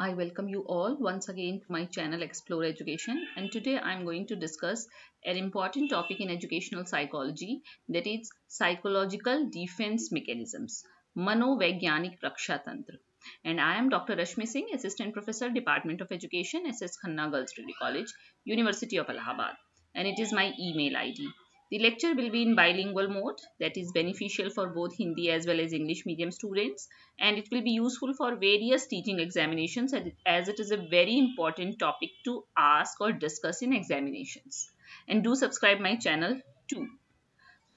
I welcome you all once again to my channel Explore Education and today I am going to discuss an important topic in educational psychology that is psychological defense mechanisms Manovaignyanik Raksha Tantra and I am Dr. Rashmi Singh Assistant Professor Department of Education SS Khanna Girls Degree College University of Allahabad and it is my email ID The lecture will be in bilingual mode that is beneficial for both Hindi as well as English medium students and it will be useful for various teaching examinations as it is a very important topic to ask or discuss in examinations. And do subscribe my channel too.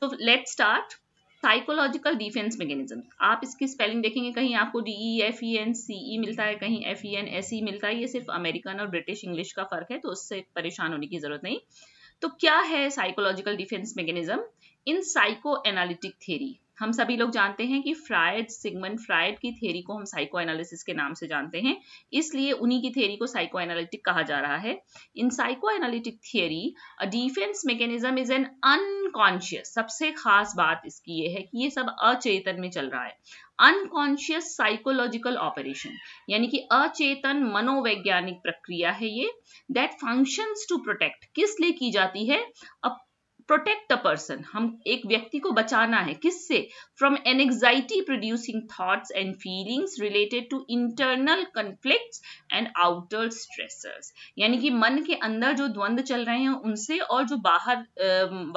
So let's start. Psychological defence mechanism आप इसकी spelling देखेंगे कहीं आपको D E F E N C E मिलता है कहीं F E N S E मिलता है ये सिर्फ अमेरिकन और ब्रिटिश इंग्लिश का फर्क है तो उससे परेशान होने की जरूरत नहीं तो क्या है psychological defence mechanism in psycho analytic theory हम सभी लोग जानते हैं कि फ्रायड सिगमन फ्रायड की थेरी को हम साइको एनालिसिस के नाम से जानते हैं इसलिए उन्हीं की थेरी को साइको एनालिटिक कहा जा रहा है in psycho analytic theory a defence mechanism is an unconscious सबसे खास बात इसकी ये है कि ये सब अचेतन में चल रहा है अनकॉन्शियस साइकोलॉजिकल ऑपरेशन यानी कि अचेतन मनोवैज्ञानिक प्रक्रिया है ये दैट फंक्शंस टू प्रोटेक्ट किस लिए की जाती है अ प्रोटेक्ट अ पर्सन हम एक व्यक्ति को बचाना है किससे from anxiety producing thoughts and feelings related to internal conflicts and outer stressors यानी कि मन के अंदर जो द्वंद चल रहे हैं उनसे और जो बाहर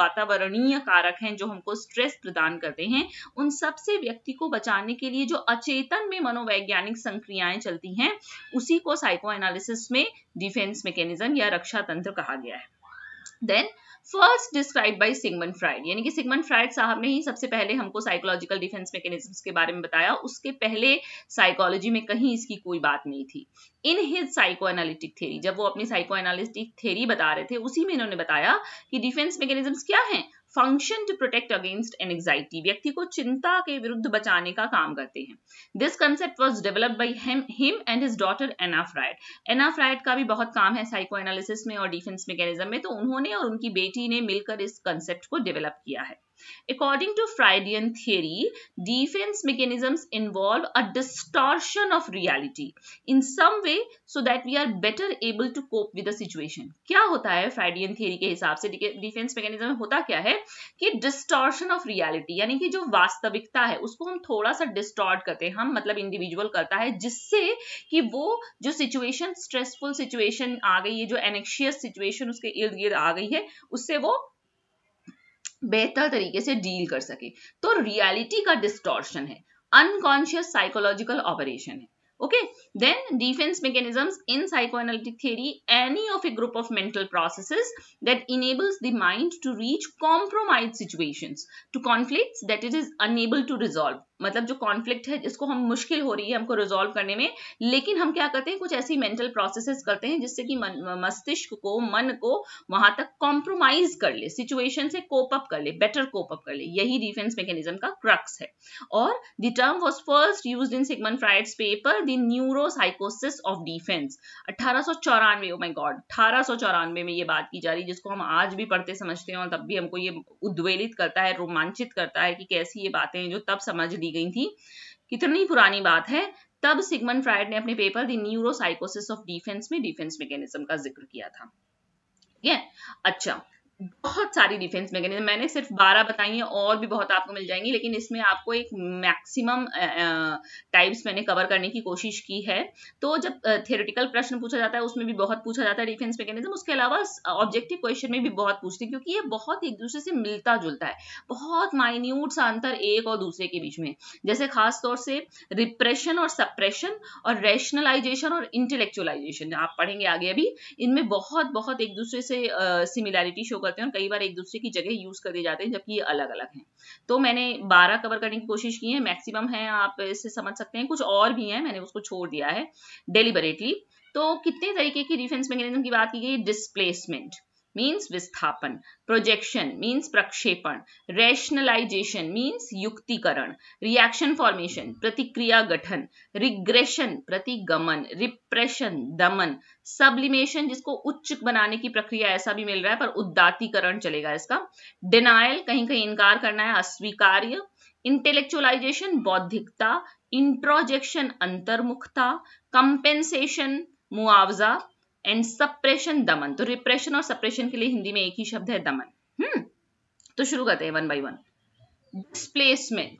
वातावरणीय कारक हैं जो हमको स्ट्रेस प्रदान करते हैं उन सब से व्यक्ति को बचाने के लिए जो अचेतन में मनोवैज्ञानिक संक्रियाएं चलती हैं उसी को साइको एनालिसिस में डिफेंस मैकेनिज्म या रक्षा तंत्र कहा गया है then first describe by Sigmund Freud यानी कि सिगमन फ्राइड साहब ने ही सबसे पहले हमको साइकोलॉजिकल डिफेंस मैकेनिज्म्स के बारे में बताया उसके पहले साइकोलॉजी में कहीं इसकी कोई बात नहीं थी in his psycho analytic theory जब वो अपनी साइको एनालिटिक थेरी बता रहे थे उसी में इन्होंने बताया कि डिफेंस मैकेनिज्म क्या हैं function to protect against anxiety व्यक्ति को चिंता के विरुद्ध बचाने का काम करते हैं this concept was develop by him and his daughter Anna Freud Anna Freud का भी बहुत काम है साइको एनालिसिस में और डिफेंस मैकेनिज्म में तो उन्होंने और उनकी बेटी ने मिलकर इस कंसेप्ट को डेवलप किया है According to Freudian theory, defense mechanisms involve a distortion of reality in some way so that we are better able to cope with the situation. क्या होता है फ्राइडियन थियरी के हिसाब से डिफेंस मैकेनिज्म में होता क्या है कि डिस्टॉर्शन ऑफ रियलिटी यानी कि जो वास्तविकता है उसको हम थोड़ा सा डिस्टॉर्ट करते हैं हम मतलब इंडिविजुअल करता है जिससे कि वो जो सिचुएशन स्ट्रेसफुल सिचुएशन आ गई है जो एनेक्शियस सिचुएशन उसके इर्द गिर्द आ गई है उससे वो बेहतर तरीके से डील कर सके तो रियलिटी का डिस्टॉर्शन है अनकॉन्शियस साइकोलॉजिकल ऑपरेशन है okay then defence mechanisms in psychoanalytic theory any of a group of mental processes that enables the mind to reach compromise situation to conflicts that it is unable to resolve मतलब जो conflict है जिसको हम मुश्किल हो रही है हमको रिजोल्व करने में लेकिन हम क्या करते हैं कुछ ऐसी मेंटल प्रोसेसेस करते हैं जिससे कि मस्तिष्क को मन को वहां तक कॉम्प्रोमाइज कर ले सिचुएशन से कोप अप कर ले बेटर कोप अप कर ले यही डिफेंस मैकेनिज्म का क्रक्स है और the term was first use in Sigmund Freud's paper the neuropsychosis of defence अठारह ओ माई गॉड अठारह में ये बात की जा रही है जिसको हम आज भी पढ़ते समझते हैं और तब भी हमको ये उद्वेलित करता है रोमांचित करता है कि कैसी ये बातें जो तब समझ ली गई थी कितनी पुरानी बात है तब सिगमन फ्राइड ने अपने paper the neuropsychosis of defence में डिफेंस मैकेनिज्म का जिक्र किया था ठीक है अच्छा बहुत सारी डिफेंस मैकेनिज्म मैंने सिर्फ बारह बताई हैं और भी बहुत आपको मिल जाएंगी लेकिन इसमें आपको एक मैक्सिमम टाइप्स मैंने कवर करने की कोशिश की है तो जब थियोरेटिकल प्रश्न पूछा जाता है उसमें भी बहुत पूछा जाता है डिफेंस मैकेनिज्म उसके अलावा ऑब्जेक्टिव क्वेश्चन में भी बहुत पूछती क्योंकि ये बहुत एक दूसरे से मिलता जुलता है बहुत माइन्यूट सा अंतर एक और दूसरे के बीच में जैसे खासतौर से रिप्रेशन और सप्रेशन और रेशनलाइजेशन और इंटेलेक्चुअलाइजेशन आप पढ़ेंगे आगे अभी इनमें बहुत बहुत एक दूसरे से सिमिलैरिटी शो करते हैं और कई बार एक दूसरे की जगह यूज दिए जाते हैं जबकि ये अलग अलग हैं तो मैंने बारह कवर करने की कोशिश की है मैक्सिमम है आप इससे समझ सकते हैं कुछ और भी है मैंने उसको छोड़ दिया है डेलीबरेटली तो कितने तरीके की डिफेंस मैकेनिज्म की बात की गई डिस्प्लेसमेंट means विस्थापन projection means प्रक्षेपण rationalization means युक्तिकरण reaction formation प्रतिक्रिया गठन regression प्रतिगमन रिप्रेशन दमन सब्लिमेशन जिसको उच्च बनाने की प्रक्रिया ऐसा भी मिल रहा है पर उदातीकरण चलेगा इसका डिनायल कहीं कहीं इनकार करना है अस्वीकार्य इंटेलेक्चुअलाइजेशन बौद्धिकता इंट्रोजेक्शन अंतर्मुखता कंपेंसेशन मुआवजा एंड सप्रेशन दमन तो रिप्रेशन और सप्रेशन के लिए हिंदी में एक ही शब्द है दमन हम्म hmm? तो शुरू करते हैं वन बाई वन डिस्प्लेसमेंट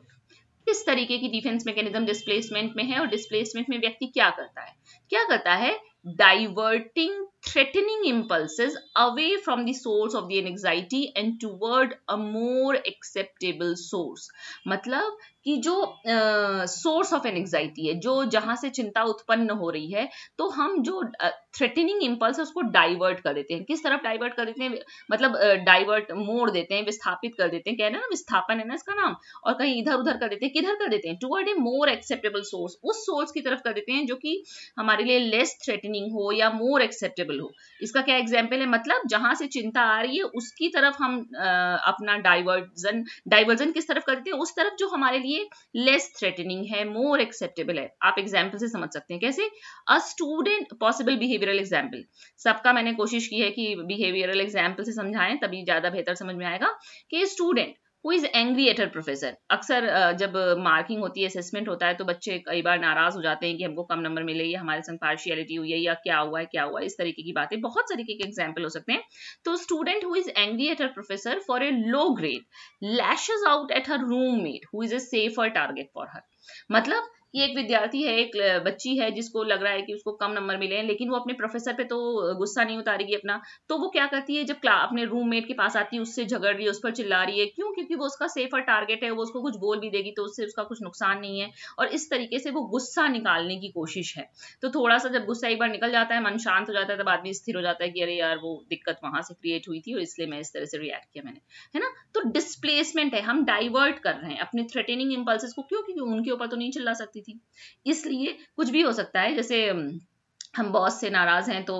किस तरीके की डिफेंस मैकेनिज्म डिस्प्लेसमेंट में है और डिस्प्लेसमेंट में व्यक्ति क्या करता है क्या करता है diverting threatening impulses away from the source of the anxiety and toward a more acceptable source मतलब कि जो सोर्स ऑफ एनजाइटी है जो जहां से चिंता उत्पन्न हो रही है तो हम जो थ्रेटनिंग uh, इम्पल्स है उसको डाइवर्ट कर देते हैं किस तरफ डाइवर्ट कर देते हैं मतलब डाइवर्ट uh, मोड़ देते हैं विस्थापित कर देते हैं कहना ना विस्थापन है ना इसका नाम और कहीं इधर उधर कर देते हैं किधर कर देते हैं toward a more acceptable source उस सोर्स की तरफ कर देते हैं जो कि हमारे लिए लेस थ्रेटनिंग हो या मोर एक्सेप्टेबल एग्जाम्पल हो इसका क्या एग्जाम्पल है मतलब जहां से चिंता आ रही है उसकी तरफ हम आ, अपना डाइवर्जन डाइवर्जन किस तरफ करते हैं उस तरफ जो हमारे लिए लेस थ्रेटनिंग है मोर एक्सेप्टेबल है आप एग्जाम्पल से समझ सकते हैं कैसे a student possible behavioural example सबका मैंने कोशिश की है कि बिहेवियरल एग्जाम्पल से समझाएं तभी ज्यादा बेहतर समझ में आएगा कि student who is angry at her professor अक्सर जब मार्किंग होती है असेसमेंट होता है तो बच्चे कई बार नाराज हो जाते हैं कि हमको कम नंबर मिले या हमारे संग पार्शियलिटी हुई है या क्या हुआ है क्या हुआ है इस तरीके की बातें बहुत तरीके के एग्जाम्पल हो सकते हैं तो student who is angry at her professor for a low grade lashes out at her roommate who is a safer target for her मतलब कि एक विद्यार्थी है एक बच्ची है जिसको लग रहा है कि उसको कम नंबर मिले हैं लेकिन वो अपने प्रोफेसर पे तो गुस्सा नहीं उतारेगी अपना तो वो क्या करती है जब क्ला अपने रूममेट के पास आती है उससे झगड़ रही है उस पर चिल्ला रही है क्यों क्योंकि वो उसका सेफर टारगेट है वो उसको कुछ बोल भी देगी तो उससे उसका कुछ नुकसान नहीं है और इस तरीके से वो गुस्सा निकालने की कोशिश है तो थोड़ा सा जब गुस्सा एक बार निकल जाता है मन शांत हो जाता है तब आदमी स्थिर हो जाता है कि अरे यार वो दिक्कत वहां से क्रिएट हुई थी और इसलिए मैं इस तरह से रिएक्ट किया मैंने है ना तो डिस्प्लेसमेंट है हम डाइवर्ट कर रहे हैं अपने थ्रेटेनिंग इम्पल्स को क्यों क्योंकि उनके ऊपर तो नहीं चिल्ला सकती थी इसलिए कुछ भी हो सकता है जैसे हम बॉस से नाराज़ हैं तो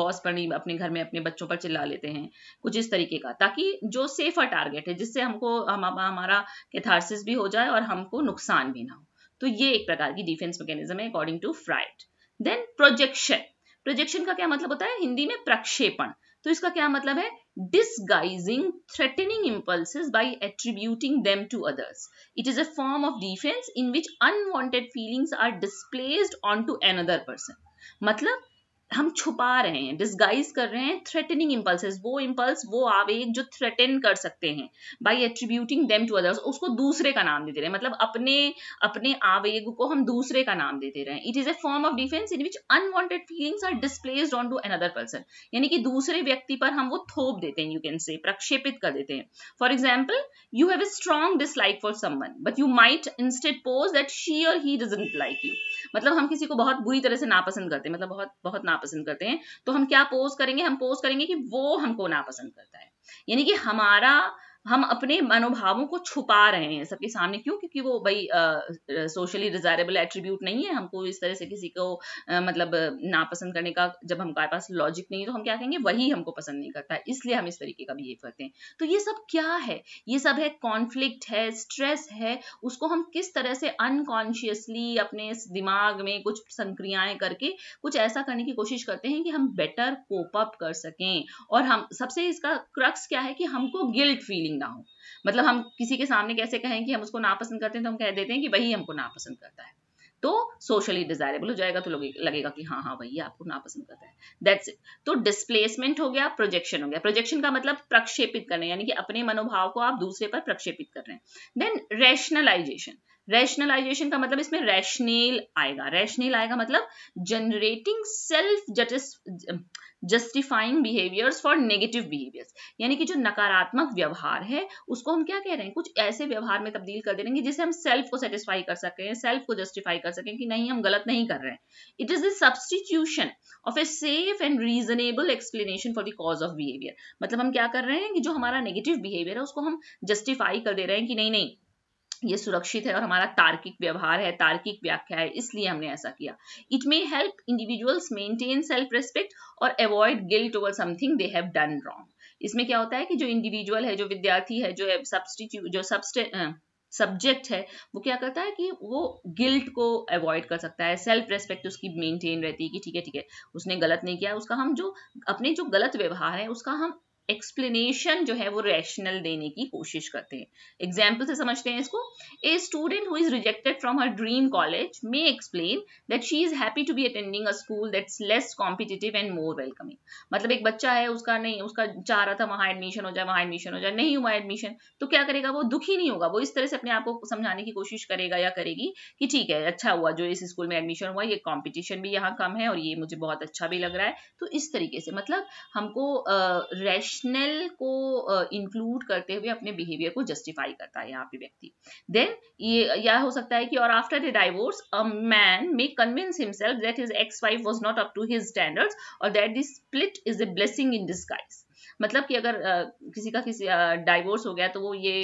बॉस पर नहीं अपने घर में अपने बच्चों पर चिल्ला लेते हैं कुछ इस तरीके का ताकि जो सेफर टारगेट है जिससे हमको हम, हमारा कैथारसिस भी हो जाए और हमको नुकसान भी ना हो तो ये एक प्रकार की डिफेंस मैकेनिज्म है according to Freud then projection projection का क्या मतलब होता है हिंदी में प्रक्षेपण तो इसका क्या मतलब है disguising threatening impulses by attributing them to others. It is a form of defense in which unwanted feelings are displaced onto another person. मतलब हम छुपा रहे हैं डिस्गाइज कर रहे हैं थ्रेटनिंग इम्पल्सेस वो इम्पल्स वो आवेग जो थ्रेटन कर सकते हैं by attributing them to others उसको दूसरे का नाम देते रहे मतलब अपने अपने आवेग को हम दूसरे का नाम देते रहे it is a form of defence in which unwanted feelings are displaced onto another person यानी कि दूसरे व्यक्ति पर हम वो थोप देते हैं यू कैन से प्रक्षेपित कर देते हैं for example you have a strong dislike for someone but you might instead pose that she और ही डजेंट लाइक यू मतलब हम किसी को बहुत बुरी तरह से नापसंद करते हैं मतलब बहुत बहुत नापसंद करते हैं तो हम क्या पोज करेंगे हम पोज करेंगे कि वो हमको नापसंद करता है यानी कि हमारा हम अपने मनोभावों को छुपा रहे हैं सबके सामने क्यों क्योंकि वो भाई सोशली डिजायरेबल एट्रीब्यूट नहीं है हमको इस तरह से किसी को uh, मतलब नापसंद करने का जब हमारे पास लॉजिक नहीं है तो हम क्या कहेंगे वही हमको पसंद नहीं करता इसलिए हम इस तरीके का बिहेव करते हैं तो ये सब क्या है ये सब है कॉन्फ्लिक्ट है स्ट्रेस है उसको हम किस तरह से अनकॉन्शियसली अपने दिमाग में कुछ संक्रियाएं करके कुछ ऐसा करने की कोशिश करते हैं कि हम बेटर कोप अप कर सकें और हम सबसे इसका क्रक्स क्या है कि हमको गिल्ट फीलिंग फीलिंग ना हो मतलब हम किसी के सामने कैसे कहें कि हम उसको नापसंद करते हैं तो हम कह देते हैं कि वही हमको नापसंद करता है तो सोशली डिजायरेबल हो जाएगा तो लगेगा कि हाँ हाँ वही आपको नापसंद करता है दैट्स इट तो डिस्प्लेसमेंट हो गया प्रोजेक्शन हो गया प्रोजेक्शन का मतलब प्रक्षेपित करने यानी कि अपने मनोभाव को आप दूसरे पर प्रक्षेपित कर रहे हैं देन रैशनलाइजेशन रैशनलाइजेशन का मतलब इसमें रैशनेल आएगा रैशनेल आएगा मतलब जनरेटिंग सेल्फ जटिस justifying behaviours for negative behaviours यानी कि जो नकारात्मक व्यवहार है उसको हम क्या कह रहे हैं कुछ ऐसे व्यवहार में तब्दील कर दे रहे हैं जिससे हम सेल्फ को सेटिस्फाई कर सकें सेल्फ को जस्टिफाई कर सकें कि नहीं हम गलत नहीं कर रहे हैं it is the substitution of a safe and reasonable explanation for the cause of behaviour मतलब हम क्या कर रहे हैं कि जो हमारा नेगेटिव बिहेवियर है उसको हम जस्टिफाई कर दे रहे हैं कि नहीं नहीं ये सुरक्षित है और हमारा तार्किक व्यवहार है तार्किक व्याख्या है इसलिए हमने ऐसा किया it may help individuals maintain self respect और avoid guilt over something they have done wrong इसमें क्या होता है कि जो इंडिविजुअल है जो विद्यार्थी है जो सब्सटीट्यूट जो सब्सटे सब्जेक्ट है वो क्या करता है कि वो गिल्ट को अवॉइड कर सकता है सेल्फ रेस्पेक्ट उसकी मेंटेन रहती है कि ठीक है ठीक है उसने गलत नहीं किया उसका हम जो अपने जो गलत व्यवहार है उसका हम एक्सप्लेनेशन जो है वो रैशनल देने की कोशिश करते हैं एग्जाम्पल से समझते हैं इसको a student who is rejected from her dream college may explain that she is happy to be attending a school that's less competitive and more welcoming मतलब एक बच्चा है उसका नहीं उसका चाह रहा था वहाँ एडमिशन हो जाए वहाँ एडमिशन हो जाए नहीं हुआ एडमिशन तो क्या करेगा वो दुखी नहीं होगा वो इस तरह से अपने आप को समझाने की कोशिश करेगा या करेगी कि ठीक है अच्छा हुआ जो इस स्कूल में एडमिशन हुआ ये कॉम्पिटिशन भी यहाँ कम है और ये मुझे बहुत अच्छा भी लग रहा है तो इस तरीके से मतलब हमको रैश uh, रैशनल को इंक्लूड uh, करते हुए अपने बिहेवियर को जस्टिफाई करता है यहाँ पे व्यक्ति देन ये यह हो सकता है कि और after the divorce a man may convince himself that his ex wife was not up to his standards और that this split is a blessing in disguise मतलब कि अगर किसी का किसी डाइवोर्स हो गया तो वो ये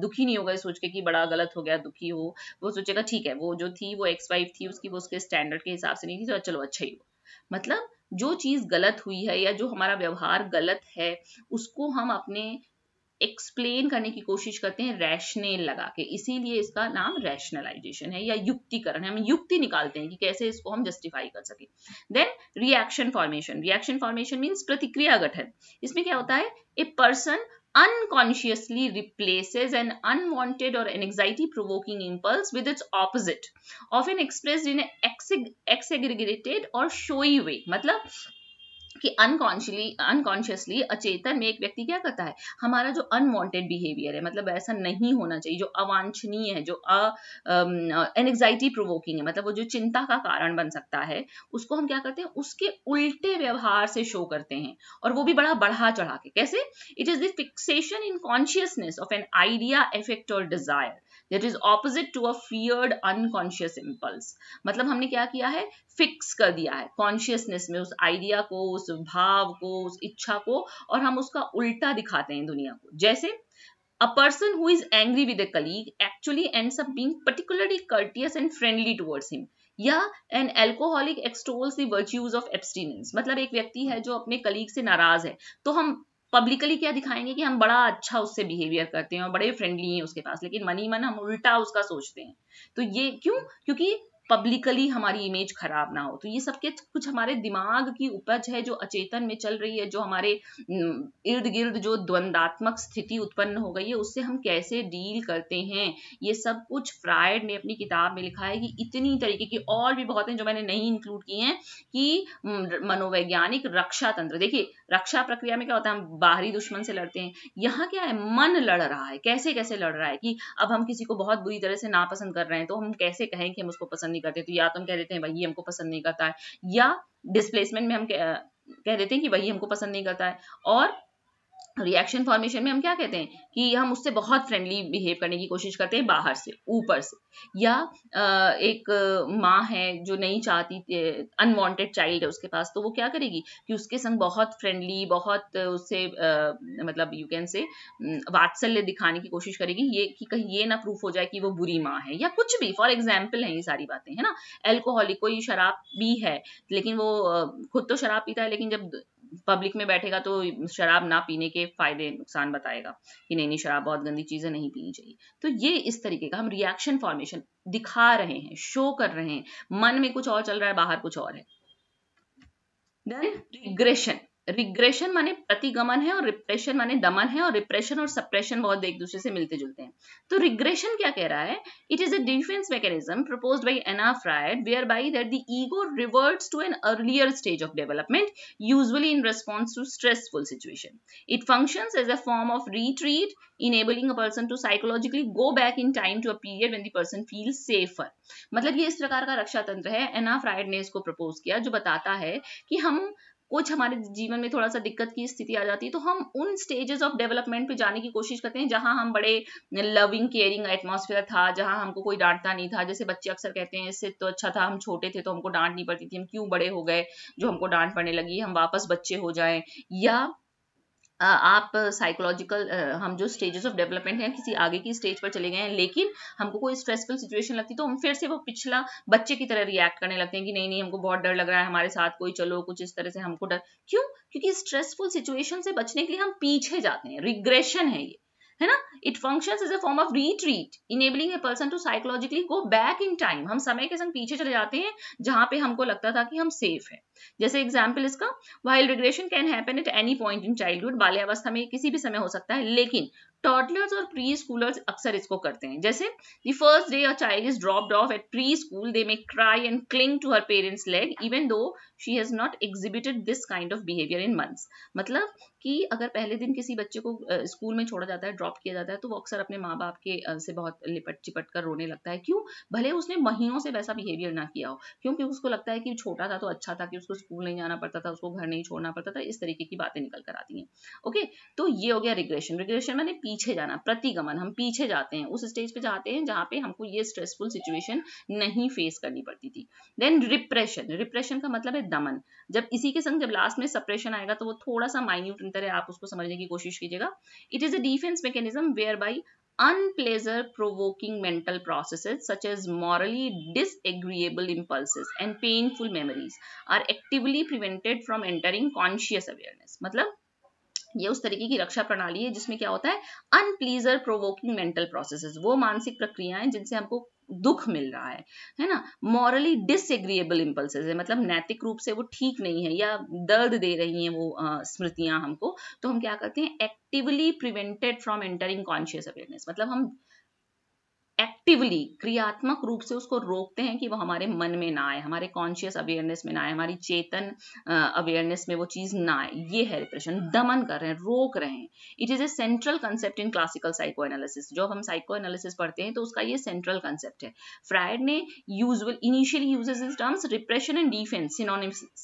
दुखी नहीं होगा सोच के कि बड़ा गलत हो गया दुखी हो वो सोचेगा ठीक है वो जो थी वो एक्स वाइफ थी उसकी वो उसके स्टैंडर्ड के हिसाब से नहीं थी तो चलो अच्छा ही हो मतलब जो चीज़ गलत हुई है या जो हमारा व्यवहार गलत है उसको हम अपने एक्सप्लेन करने की कोशिश करते हैं रैशनेल लगा के इसीलिए इसका नाम रैशनलाइजेशन है या युक्तिकरण है हम युक्ति निकालते हैं कि कैसे इसको हम जस्टिफाई कर सके then reaction formation reaction formation means प्रतिक्रिया गठन इसमें क्या होता है a person unconsciously replaces an unwanted or an anxiety provoking impulse with its opposite, often expressed in an ex- or showy way. कि अनकॉन्शियसली अनकॉन्शियसली अचेतन में एक व्यक्ति क्या करता है हमारा जो अनवांटेड बिहेवियर है मतलब ऐसा नहीं होना चाहिए जो अवांछनीय है जो एनजाइटी प्रोवोकिंग है मतलब वो जो चिंता का कारण बन सकता है उसको हम क्या करते हैं उसके उल्टे व्यवहार से शो करते हैं और वो भी बड़ा बढ़ा चढ़ा के कैसे it is the fixation in consciousness of an idea affect और desire that is opposite to a feared unconscious impulse मतलब हमने क्या किया है फिक्स कर दिया है कॉन्शियसनेस में उस आइडिया को उस भाव को उस इच्छा को और हम उसका उल्टा दिखाते हैं दुनिया को जैसे a person who is angry with a colleague actually ends up being particularly courteous and friendly towards him या an alcoholic extols the virtues of abstinence मतलब एक व्यक्ति है जो अपने कलीग से नाराज है तो हम पब्लिकली क्या दिखाएंगे कि हम बड़ा अच्छा उससे बिहेवियर करते हैं और बड़े फ्रेंडली हैं उसके पास लेकिन मनी मन हम उल्टा उसका सोचते हैं तो ये क्यों क्योंकि पब्लिकली हमारी इमेज खराब ना हो तो ये सबके कुछ हमारे दिमाग की उपज है जो अचेतन में चल रही है जो हमारे इर्द गिर्द जो द्वंदात्मक स्थिति उत्पन्न हो गई है उससे हम कैसे डील करते हैं ये सब कुछ फ्रायड ने अपनी किताब में लिखा है कि इतनी तरीके की और भी बहुत हैं जो मैंने नहीं इंक्लूड की हैं कि मनोवैज्ञानिक रक्षा तंत्र देखिए रक्षा प्रक्रिया में क्या होता है हम बाहरी दुश्मन से लड़ते हैं यहाँ क्या है मन लड़ रहा है कैसे कैसे लड़ रहा है कि अब हम किसी को बहुत बुरी तरह से नापसंद कर रहे हैं तो हम कैसे कहें कि हम उसको पसंद नहीं करते तो या तो हम कह देते हैं भाई ये हमको पसंद नहीं करता है या डिस्प्लेसमेंट में हम कह देते हैं कि वही हमको पसंद नहीं करता है और रिएक्शन फॉर्मेशन में हम क्या कहते हैं कि हम उससे बहुत फ्रेंडली बिहेव करने की कोशिश करते हैं बाहर से ऊपर से या एक माँ है जो नहीं चाहती अनवांटेड चाइल्ड है उसके पास तो वो क्या करेगी कि उसके संग बहुत फ्रेंडली बहुत उससे मतलब यू कैन से वात्सल्य दिखाने की कोशिश करेगी ये कि कहीं ये ना प्रूफ हो जाए कि वो बुरी माँ है या कुछ भी फॉर एग्जाम्पल है ये सारी बातें है ना एल्कोहलिक कोई शराब भी है लेकिन वो खुद तो शराब पीता है लेकिन जब पब्लिक में बैठेगा तो शराब ना पीने के फायदे नुकसान बताएगा कि नहीं नहीं शराब बहुत गंदी चीज़ें नहीं पीनी चाहिए तो ये इस तरीके का हम रिएक्शन फॉर्मेशन दिखा रहे हैं शो कर रहे हैं मन में कुछ और चल रहा है बाहर कुछ और है देन रिग्रेशन रिग्रेशन माने प्रतिगमन है और रिप्रेशन माने दमन है और रिप्रेशन और सप्रेशन बहुत एक दूसरे से मिलते जुलते हैं तो रिग्रेशन क्या कह रहा है it is a defence mechanism proposed by Anna Freud whereby that the ego reverts to an earlier stage of development usually in response to stressful situation it functions as a form of retreat enabling a person to psychologically go back in time to a period when the person feels safer मतलब ये इस प्रकार का रक्षा तंत्र है एना fried ने इसको propose किया जो बताता है कि हम कुछ हमारे जीवन में थोड़ा सा दिक्कत की स्थिति आ जाती है तो हम उन स्टेजेस ऑफ डेवलपमेंट पे जाने की कोशिश करते हैं जहाँ हम बड़े लविंग केयरिंग एटमोसफेयर था जहाँ हमको कोई डांटता नहीं था जैसे बच्चे अक्सर कहते हैं इससे तो अच्छा था हम छोटे थे तो हमको डांट नहीं पड़ती थी हम क्यों बड़े हो गए जो हमको डांट पड़ने लगी हम वापस बच्चे हो जाए या आप साइकोलॉजिकल हम जो स्टेजेस ऑफ डेवलपमेंट हैं किसी आगे की स्टेज पर चले गए हैं लेकिन हमको कोई स्ट्रेसफुल सिचुएशन लगती तो हम फिर से वो पिछला बच्चे की तरह रिएक्ट करने लगते हैं कि नहीं नहीं हमको बहुत डर लग रहा है हमारे साथ कोई चलो कुछ इस तरह से हमको डर क्यों क्योंकि स्ट्रेसफुल सिचुएशन से बचने के लिए हम पीछे जाते हैं रिग्रेशन है ये है ना it function is a form of retreat enabling a person to psychologically go back in time हम समय के संग पीछे चले जाते हैं जहां पे हमको लगता था कि हम सेफ है जैसे एग्जाम्पल इसका while regression can happen at any point in childhood बाल्यावस्था में किसी भी समय हो सकता है लेकिन टॉटलर्स और प्री स्कूलर्स अक्सर इसको करते हैं जैसे the first day a child is dropped off at preschool they may cry and cling to her parent's leg even though she has not exhibited this kind of behaviour in months मतलब कि अगर पहले दिन किसी बच्चे को school में छोड़ा जाता है ड्रॉप किया जाता है तो वो अक्सर अपने माँ बाप के से बहुत लिपट चिपट कर रोने लगता है क्यों भले उसने महीनों से वैसा बिहेवियर ना किया हो क्योंकि उसको लगता है कि छोटा था तो अच्छा था कि उसको स्कूल नहीं जाना पड़ता था उसको घर नहीं छोड़ना पड़ता था इस तरीके की बातें निकल कर आती हैं ओके तो ये हो गया रिग्रेशन रिग्रेशन मैंने पीछे जाना प्रतिगमन हम पीछे जाते हैं उस स्टेज पे जाते हैं जहां पे हमको ये स्ट्रेसफुल सिचुएशन नहीं फेस करनी पड़ती थी देन रिप्रेशन रिप्रेशन का मतलब है दमन जब इसी के संग जब लास्ट में सप्रेशन आएगा तो वो थोड़ा सा माइन्यूट अंतर है आप उसको समझने की कोशिश कीजिएगा it is a defence mechanism whereby unpleasure provoking mental processes such as morally disagreeable impulse and painful memories are actively prevented from entering conscious awareness मतलब ये उस तरीके की रक्षा प्रणाली है जिसमें क्या होता है अनप्लीजर प्रोवोकिंग मेंटल प्रोसेसेस वो मानसिक प्रक्रियाएं जिनसे हमको दुख मिल रहा है है ना मॉरली डिसएग्रीएबल इम्पल्सेज है मतलब नैतिक रूप से वो ठीक नहीं है या दर्द दे रही हैं वो स्मृतियां हमको तो हम क्या करते हैं actively prevented from entering conscious awareness मतलब हम एक्टिवली क्रियात्मक रूप से उसको रोकते हैं कि वो हमारे मन में ना आए हमारे कॉन्शियस अवेयरनेस में ना आए हमारी चेतन अवेयरनेस में वो चीज ना आए ये है रिप्रेशन दमन कर रहे हैं रोक रहे हैं it is a central concept in classical psycho analysis जो हम साइको एनालिसिस पढ़ते हैं तो उसका ये सेंट्रल कंसेप्ट है फ्राइड ने usual initially use in terms repression and defence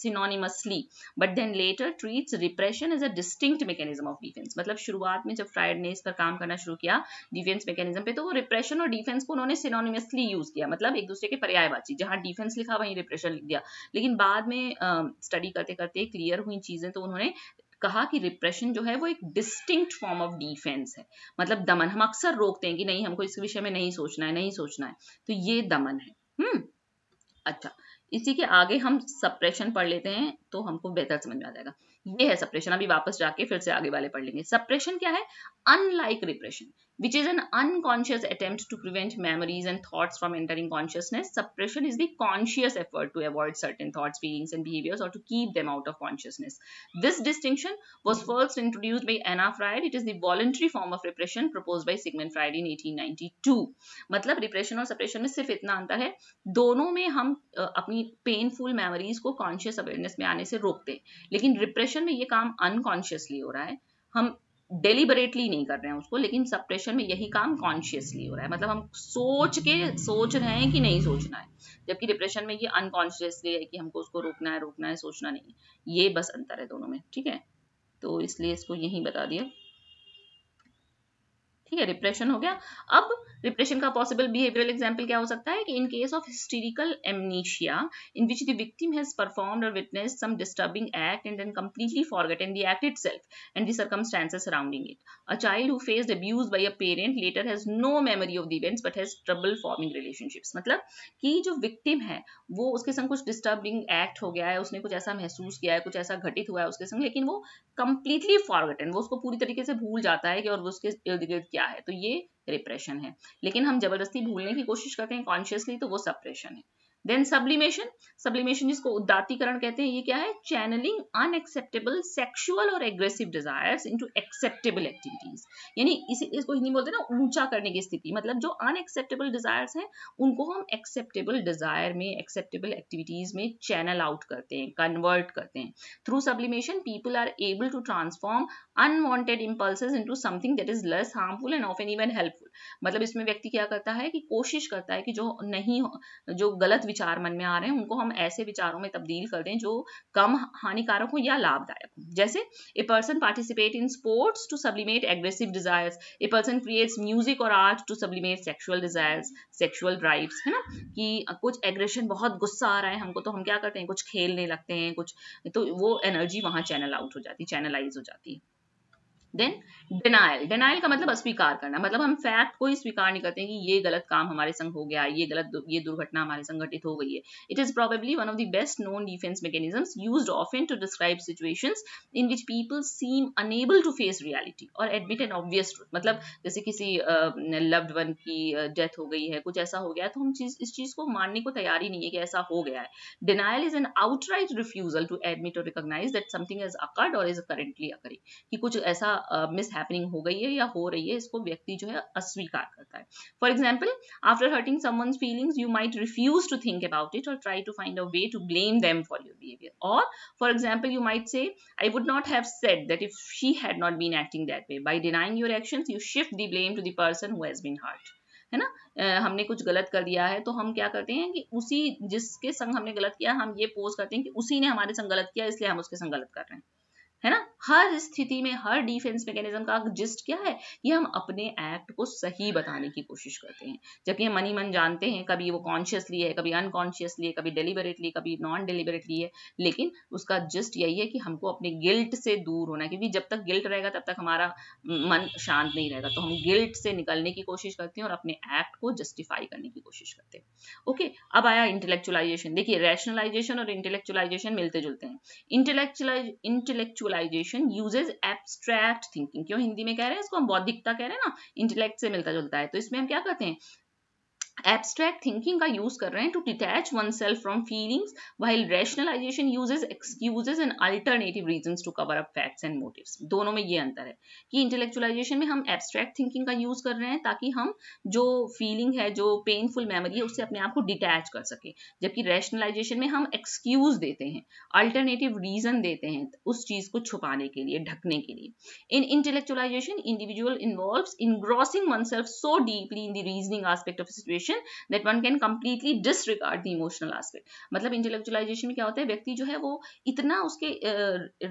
synonymously but then later treats repression as a distinct mechanism of defence मतलब शुरुआत में जब फ्राइड ने इस पर काम करना शुरू किया डिफेंस मैकेनिज्म पे तो वो रिप्रेशन और डिफेंस को उन्होंने सिनोनिमसली यूज किया मतलब एक दूसरे के पर्यायवाची जहाँ डिफेंस लिखा वहीं रिप्रेशन लिख दिया लेकिन बाद में स्टडी uh, करते करते क्लियर हुई चीजें तो उन्होंने कहा कि रिप्रेशन जो है वो एक डिस्टिंक्ट फॉर्म ऑफ डिफेंस है मतलब दमन हम अक्सर रोकते हैं कि नहीं हमको इस विषय में नहीं सोचना है नहीं सोचना है तो ये दमन है हम्म अच्छा इसी के आगे हम सप्रेशन पढ़ लेते हैं तो हमको बेहतर समझ में आ जाएगा ये है सप्रेशन अभी वापस जाके फिर से आगे वाले पढ़ लेंगे सप्रेशन क्या है unlike repression which is an unconscious attempt to prevent memories and thoughts from entering consciousness. Suppression is the conscious effort to avoid certain thoughts, feelings, and behaviors or to keep them out of consciousness. This distinction was first introduced by Anna Freud. It is the voluntary form of repression proposed by Sigmund Freud in 1892. मतलब repression और suppression में सिर्फ इतना अंतर है दोनों में हम अपनी painful memories को conscious awareness में आने से रोकते हैं लेकिन repression में ये काम unconsciously हो रहा है हम डेलीबरेटली नहीं कर रहे हैं उसको लेकिन सप्रेशन में यही काम कॉन्शियसली हो रहा है मतलब हम सोच के सोच रहे हैं कि नहीं सोचना है जबकि डिप्रेशन में ये अनकॉन्शियसली है कि हमको उसको रोकना है रोकना है सोचना नहीं ये बस अंतर है दोनों में ठीक है तो इसलिए इसको यही बता दिया ठीक है डिप्रेशन हो गया अब रिप्रेशन का पॉसिबल बिहेवियरल एग्जाम्पल क्या हो सकता है कि in case of historical amnesia in which the victim has perform और witness some disturbing act and completely forget in the act itself and the circumstances surrounding it a child who faced abuse by a parent later has no memory of the events but has trouble forming relationships मतलब कि जो victim है वो उसके संग कुछ disturbing act हो गया है उसने कुछ ऐसा महसूस किया है कुछ ऐसा घटित हुआ है उसके संग लेकिन वो कम्प्लीटली फॉरगेट वो उसको पूरी तरीके से भूल जाता है कि और वो उसके इर्द गिर्द क्या है तो ये रिप्रेशन है लेकिन हम जबरदस्ती भूलने की कोशिश करते हैं कॉन्शियसली तो वो सप्रेशन है देन सब्लिमेशन सब्लिमेशन जिसको उदातीकरण कहते हैं ये क्या है चैनलिंग अनएक्सेप्टेबल सेक्सुअल और aggressive desires into acceptable activities यानी इसे इसको हिंदी बोलते हैं ना ऊंचा करने की स्थिति मतलब जो अनएक्सेप्टेबल डिजायर्स हैं उनको हम एक्सेप्टेबल डिजायर में एक्सेप्टेबल एक्टिविटीज में चैनल आउट करते हैं कन्वर्ट करते हैं through sublimation people are able to transform unwanted impulse into something that is less harmful and of an even helpful मतलब इसमें व्यक्ति क्या करता है कि कोशिश करता है कि जो नहीं जो गलत विचार मन में आ रहे हैं उनको हम ऐसे विचारों में तब्दील कर दें जो कम हानिकारक हो या लाभदायक हो जैसे a person participate in sports to sublimate aggressive desires a person creates music और art to sublimate sexual desires sexual drives है ना कि कुछ एग्रेशन बहुत गुस्सा आ रहा है हमको तो हम क्या करते हैं कुछ खेलने लगते हैं कुछ तो वो एनर्जी वहाँ चैनल आउट हो जाती है चैनलाइज हो जाती है देन डिनाइल डिनाइल का मतलब अस्वीकार करना मतलब हम फैक्ट को ही स्वीकार नहीं करते कि ये गलत काम हमारे संग हो गया ये गलत ये दुर्घटना हमारे संग घटित हो गई है it is probably one of the best known defence mechanisms used often to describe situations in which people seem unable to face reality और एडमिट एन ऑब्वियस ट्रूथ मतलब जैसे किसी लव्ड uh, वन की डेथ uh, हो गई है कुछ ऐसा हो गया तो हम चीज इस चीज को मानने को तैयार ही नहीं है कि ऐसा हो गया है denial is an outright refusal to admit और recognise that something is occurred और इज करेंटली अकरिंग कि कुछ ऐसा मिस हैपनिंग हो गई है या हो रही है इसको व्यक्ति जो है अस्वीकार करता है for example after hurting someone feelings you might refuse to think about it और try to find a way to blame them for your behaviour और for example you might say I would not have said that if she had not been acting that way by denying your action you shift the blame to the person who has been hurt है ना हमने कुछ गलत कर दिया है तो हम क्या करते हैं कि उसी जिसके संग हमने गलत किया हम ये पोज करते हैं कि उसी ने हमारे संग गलत किया इसलिए हम उसके संग गलत कर रहे हैं है ना हर स्थिति में हर डिफेंस मैकेनिज्म का जिस्ट क्या है कि हम अपने एक्ट को सही बताने की कोशिश करते हैं जबकि हम मनी मन जानते हैं कभी वो कॉन्शियसली है कभी अनकॉन्शियसली है कभी डिलीबरेटली कभी नॉन डिलीबरेटली है लेकिन उसका जिस्ट यही है कि हमको अपने गिल्ट से दूर होना क्योंकि जब तक गिल्ट रहेगा तब तक हमारा मन शांत नहीं रहेगा तो हम गिल्ट से निकलने की कोशिश करते हैं और अपने एक्ट को जस्टिफाई करने की कोशिश करते हैं ओके अब आया इंटेलेक्चुअलाइजेशन देखिए रैशनलाइजेशन और इंटेलेक्चुअलाइजेशन मिलते जुलते हैं intellectualise intellectual symbolisation uses abstract thinking क्यों हिंदी में कह रहे हैं इसको हम बौद्धिकता कह रहे हैं ना इंटेलेक्ट से मिलता जुलता है तो इसमें हम क्या कहते हैं abstract thinking का use कर रहे हैं to detach oneself from feelings while rationalization uses excuses and alternative reasons to cover up facts and motives दोनों में ये अंतर है कि intellectualization में हम abstract thinking का use कर रहे हैं ताकि हम जो feeling है जो painful memory है उससे अपने आप को detach कर सके जबकि rationalization में हम excuse देते हैं alternative reason देते हैं उस चीज को छुपाने के लिए ढकने के लिए in intellectualization individual involves engrossing oneself so deeply in the reasoning aspect of a situation intellectualisation that one can completely disregard the emotional aspect मतलब इंटेलेक्चुअलाइजेशन क्या होता है व्यक्ति जो है वो इतना उसके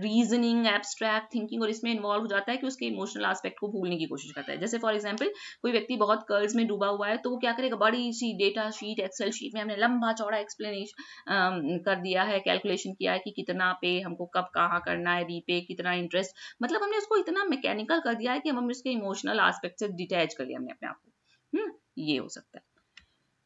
रीजनिंग एब्स्ट्रैक्ट थिंकिंग और इसमें इन्वॉल्व हो जाता है कि उसके इमोशनल एस्पेक्ट को भूलने की कोशिश करता है जैसे फॉर एग्जाम्पल कोई व्यक्ति बहुत कर्ज में डूबा हुआ है तो वो क्या करेगा बड़ी सी डेटा शीट एक्सेल शीट में हमने लंबा चौड़ा एक्सप्लेनेशन कर दिया है कैलकुलेशन किया है कि कितना पे हमको कब कहाँ करना है रीपे कितना इंटरेस्ट मतलब हमने उसको इतना मैकेनिकल कर दिया है कि हम उसके इमोशनल एस्पेक्ट से डिटैच कर लिया हमने अपने आप को हम्म ये हो सकता है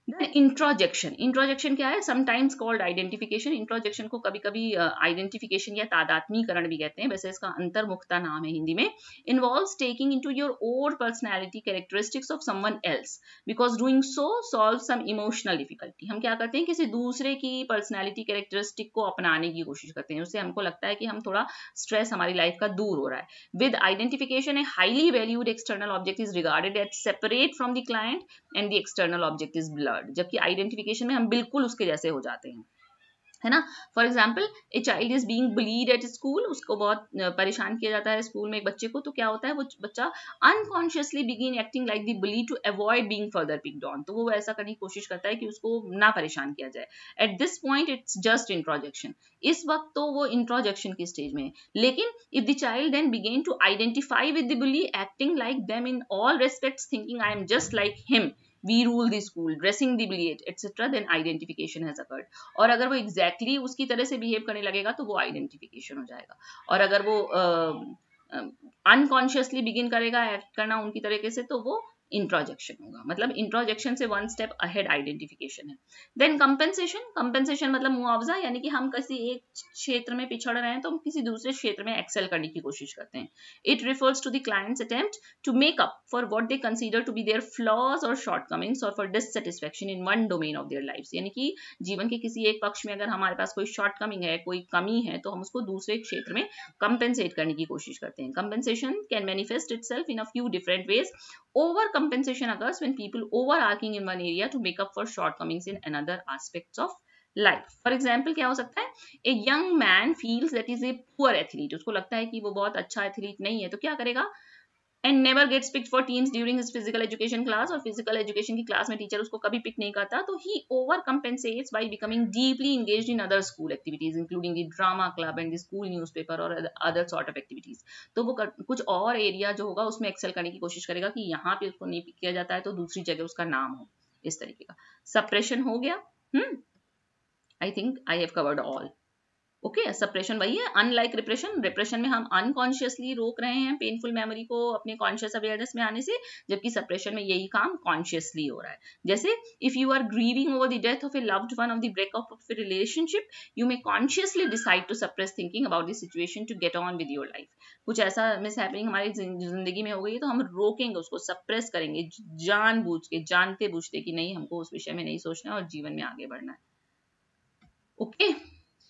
देन इंट्रोजेक्शन इंट्रोजेक्शन क्या है समटाइम्स कॉल्ड आइडेंटिफिकेशन इंट्रोजेक्शन को कभी कभी आइडेंटिफिकेशन uh, या तादात्मीकरण भी कहते हैं वैसे इसका अंतर्मुखता नाम है हिंदी में involve taking into your over personality characteristics of someone else because doing so solve some emotional difficulty हम क्या करते हैं किसी दूसरे की पर्सनैलिटी कैरेक्टरिस्टिक को अपनाने की कोशिश करते हैं उससे हमको लगता है कि हम थोड़ा स्ट्रेस हमारी लाइफ का दूर हो रहा है with identification a highly valued external object is regarded at separate from the client and the external object is blurred जबकि आइडेंटिफिकेशन में हम बिल्कुल उसके जैसे हो जाते हैं है ना for example a child is being bullied at school उसको बहुत परेशान किया जाता है स्कूल में एक बच्चे को तो क्या होता है वो बच्चा unconsciously begin acting like the bully to avoid being further picked on तो वो ऐसा करने की कोशिश करता है कि उसको ना परेशान किया जाए at this point it's just introjection इस वक्त तो वो इंट्रोजेक्शन की स्टेज में है लेकिन if the child then begins to identify with the bully acting like them in all respect thinking I am just like him we rule the school dressing the bully etcetera then identification has occurred और अगर वो exactly exactly उसकी तरह से behave करने लगेगा तो वो आइडेंटिफिकेशन हो जाएगा और अगर वो अनकॉन्शियसली uh, बिगिन uh, करेगा एक्ट करना उनकी तरीके से तो वो इंट्रोजेक्शन होगा मतलब इंट्रोजेक्शन से वन स्टेप अहेड आइडेंटिफिकेशन है देन कंपेंसेशन कंपेंसेशन मतलब मुआवजा यानी कि हम किसी एक क्षेत्र में पिछड़ रहे हैं तो हम किसी दूसरे क्षेत्र में एक्सेल करने की कोशिश करते हैं it refers to the client's attempt to make up for what they consider to be their flaws और शॉर्टकमिंग्स और for dissatisfaction in one domain of their life यानी कि जीवन के किसी एक पक्ष में अगर हमारे पास कोई शॉर्टकमिंग है कोई कमी है तो हम उसको दूसरे क्षेत्र में कंपेंसेट करने की कोशिश करते हैं compensation can manifest it in a few different ways over compensation occurs when people overarching in one area to make up for shortcomings in another aspects of life for example क्या हो सकता है young man feels that he is a poor athlete उसको लगता है कि वो बहुत अच्छा athlete नहीं है तो क्या करेगा and never gets pick for teams during his physical education class और फिजिकल एजुकेशन की क्लास में टीचर उसको कभी पिक नहीं करता तो he overcompensates by becoming deeply engage in other school activities including the drama club and the school newspaper और other sort of activities तो वो कर, कुछ और एरिया जो होगा उसमें एक्सेल करने की कोशिश करेगा कि यहाँ पे उसको नहीं पिक किया जाता है तो दूसरी जगह उसका नाम हो इस तरीके का सप्रेशन हो गया hmm I think I have covered all okay suppression वही है अनलाइक रिप्रेशन रिप्रेशन में हम अनकॉन्शियसली रोक रहे हैं पेनफुल मेमोरी को अपने कॉन्शियस अवेयरनेस में आने से जबकि सप्रेशन में यही काम कॉन्शियसली हो रहा है जैसे if you are grieving over the death of a loved one of the breakup of a relationship you may consciously decide to suppress thinking about this situation to get on with your life कुछ ऐसा miss happening हमारी जिंदगी में हो गई है तो हम रोकेंगे उसको सप्रेस करेंगे जान बूझ के जानते बूझते कि नहीं हमको उस विषय में नहीं सोचना और जीवन में आगे बढ़ना है okay okay?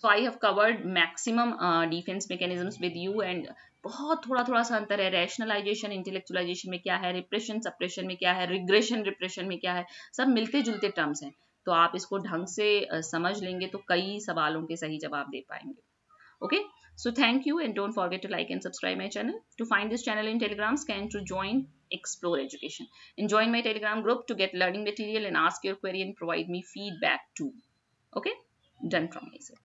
So I have covered maximum defence mechanism with you and बहुत थोड़ा थोड़ा सा अंतर है रैशनलाइजेशन इंटेलेक्चुअलाइजेशन में क्या है रिप्रेशन सप्रेशन में क्या है रिग्रेशन रिप्रेशन में क्या है सब मिलते जुलते टर्म्स हैं तो आप इसको ढंग से समझ लेंगे तो कई सवालों के सही जवाब दे पाएंगे okay so thank you and don't forget to like and subscribe my channel to find this channel in Telegram can to join explore education and join my Telegram group to get learning material and ask your query and provide me feedback to okay done from my sir